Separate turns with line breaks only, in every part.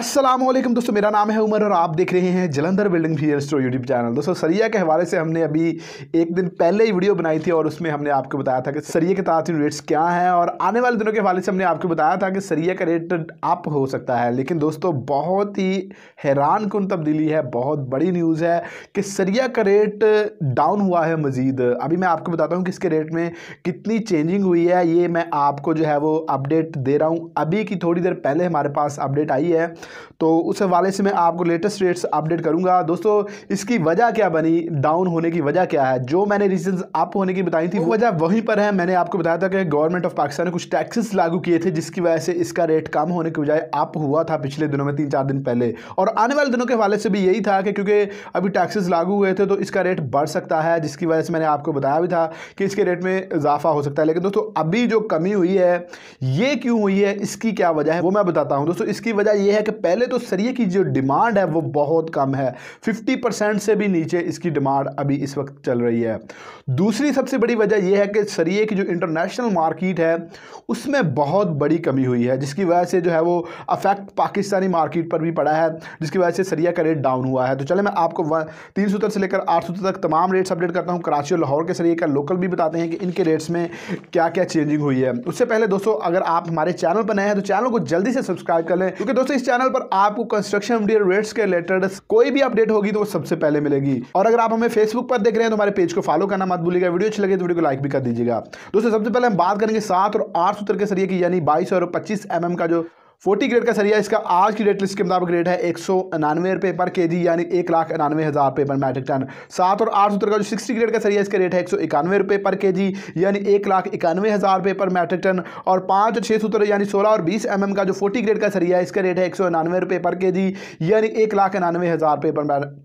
असलम दोस्तों मेरा नाम है उमर और आप देख रहे हैं जलंधर बिल्डिंग फीयर स्टोर यूट्यूब चैनल दोस्तों सरिया के हवाले से हमने अभी एक दिन पहले ही वीडियो बनाई थी और उसमें हमने आपको बताया था कि सरिया के तारतीन रेट्स क्या हैं और आने वाले दिनों के हवाले से हमने आपको बताया था कि सरिया का रेट अप हो सकता है लेकिन दोस्तों बहुत ही हैरान कन तब्दीली है बहुत बड़ी न्यूज़ है कि सरिया का रेट डाउन हुआ है मज़ीद अभी मैं आपको बताता हूँ कि इसके रेट में कितनी चेंजिंग हुई है ये मैं आपको जो है वो अपडेट दे रहा हूँ अभी की थोड़ी देर पहले हमारे पास अपडेट आई है तो उस हवाले से मैं आपको लेटेस्ट रेट्स अपडेट करूंगा दोस्तों इसकी वजह क्या बनी डाउन होने की वजह क्या है जो मैंने रीजन अप होने की बताई थी वो वजह वहीं पर है मैंने आपको बताया था कि गवर्नमेंट ऑफ पाकिस्तान ने कुछ टैक्सेस लागू किए थे जिसकी वजह से इसका रेट कम होने की बजाय अप हुआ था पिछले दिनों में तीन चार दिन पहले और आने वाले दिनों के हवाले से भी यही था कि क्योंकि अभी टैक्सेस लागू हुए थे तो इसका रेट बढ़ सकता है जिसकी वजह से मैंने आपको बताया भी था कि इसके रेट में इजाफा हो सकता है लेकिन दोस्तों अभी जो कमी हुई है ये क्यों हुई है इसकी क्या वजह है वो मैं बताता हूँ दोस्तों इसकी वजह यह है कि पहले तो सरिये की जो डिमांड है वो बहुत कम है 50 परसेंट से भी नीचे इसकी डिमांड अभी इस वक्त चल रही है दूसरी सबसे बड़ी वजह यह है कि सरिये की जो इंटरनेशनल मार्केट है उसमें बहुत बड़ी कमी हुई है जिसकी वजह से जो है वो अफेक्ट पाकिस्तानी मार्केट पर भी पड़ा है जिसकी वजह से सरिया का रेट डाउन हुआ है तो चले मैं आपको तीन सौ से लेकर आठ सूत्र तक तमाम रेट्स अपडेट करता हूँ कराची और लाहौर के सरिये का लोकल भी बताते हैं कि इनके रेट्स में क्या क्या चेंजिंग हुई है उससे पहले दोस्तों अगर आप हमारे चैनल पर नए हैं तो चैनल को जल्दी से सब्सक्राइब कर लें क्योंकि दोस्तों इस चैनल चैनल पर आपको कंस्ट्रक्शन मटेरियल रेट्स के रिलेटेड कोई भी अपडेट होगी तो वो सबसे पहले मिलेगी और अगर आप हमें फेसबुक पर देख रहे हैं तो हमारे पेज को फॉलो करना मत भूलिएगा वीडियो अच्छी लगे तो वीडियो को लाइक भी कर दीजिएगा दोस्तों सबसे पहले हम बात करेंगे सात और आठ सूत्र के सरिए की यानी बाईस और पच्चीस एम mm का जो फोर्टी ग्रेड का सरिया इसका आज की डेट लिस्ट के मुताबिक रेट है एक सौ अनानवे रुपये पर के जी यानी एक लाख अनानवे हज़ार रुपये पर मैट्रिक टन सात और आठ सूत्र का जो सिक्सटी ग्रेड का सरिया इसका रेट है एक सौ इक्यानवे रुपये पर के जी यानी एक लाख इक्यानवे हज़ार रुपये पर मैट्रिक टन और पाँच और छः सूत्र यानी सोलह और बीस एम एम का जो फोर्टी ग्रेड का सरिया इसका रेट है एक सौ अनानवे रुपये पर के जी यानी एक लाख अनानवे हज़ार रुपये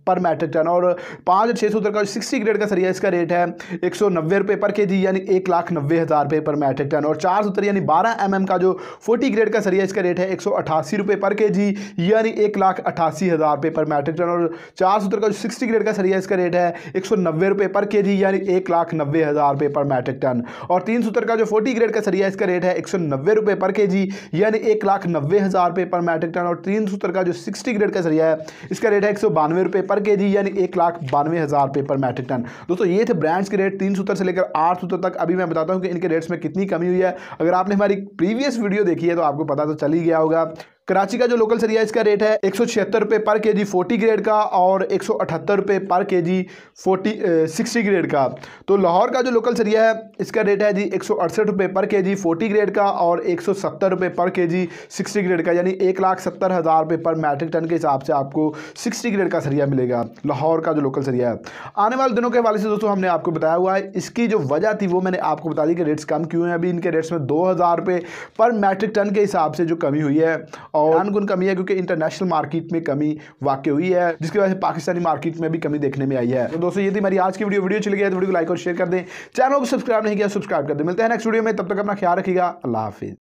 पर मैट्रिक टन और पाँच और छः सूत्र का जो सिक्सटी ग्रेड का सरिया इसका रेट है एक सौ नब्बे रुपये पर के जी यानी एक लाख नब्बे हज़ार रुपये पर मैट्रिक टन और चार सूत्र यानी बारह एम एम का जो फोर्टी ग्रेड का सरिया इसका रेट है है एक सौ पर के जी यानी एक लाख अठासी हज़ार रुपये पर मैट्रिक टन और चार सूत्र का जो सिक्सटी ग्रेड का सरिया इसका रेट है एक सौ पर के जी यानी एक लाख नब्बे हज़ार रुपये पर मैट्रिक टन और तीन सूत्र का जो फोर्टी ग्रेड का सरिया इसका रेट है एक सौ पर के जी यानी एक लाख नब्बे हज़ार रुपये पर मैट्रिक टन और तीन सूत्र का जो सिक्सटी ग्रेड का सरिया है इसका रेट है एक सौ पर के जी यानी एक लाख बानवे हज़ार रुपये पर मैट्रिक टन दोस्तों ये थे ब्रांड्स के रेट तीन सूत्र से लेकर आठ सूत्र तक अभी मैं बताता हूँ कि इनके रेट्स में कितनी कमी हुई है अगर आपने हमारी प्रीवियस वीडियो देखी है तो आपको पता तो चल ही गया होगा कराची का जो लोकल सरिया इसका रेट है एक सौ छिहत्तर रुपये पर के जी फोर्टी ग्रेड का और एक सौ अठहत्तर रुपये पर के जी फोर्टी सिक्सटी ग्रेड का तो लाहौर का जो लोकल सरिया है इसका रेट है जी एक सौ अड़सठ रुपये पर के जी फोर्टी ग्रेड का और एक सौ सत्तर रुपये पर के जी सिक्सटी ग्रेड का यानी एक लाख सत्तर हज़ार रुपये पर मैट्रिक टन के हिसाब से आपको सिक्सटी ग्रेड का सरिया मिलेगा लाहौर का जो लोकल सरिया है आने वाले दिनों के हवाले से दोस्तों हमने आपको बताया हुआ है इसकी जो वजह थी वो मैंने आपको बता दी कि रेट्स कम क्यों हैं अभी इनके रेट्स में दो हज़ार रुपये पर मैट्रिक टन के हिसाब से जो कमी हुई है और अनगुन कमी है क्योंकि इंटरनेशनल मार्केट में कमी वाकई हुई है जिसकी वजह से पाकिस्तानी मार्केट में भी कमी देखने में आई है तो दोस्तों ये थी आज की वीडियो वीडियो चली गई तो वीडियो को लाइक और शेयर कर दें चैनल को सब्सक्राइब नहीं किया सब्सक्राइब कर दें मिलते हैं नेक्स्ट वीडियो में तब तक अपना ख्याल रखिएगा अल्लाह हाफिज़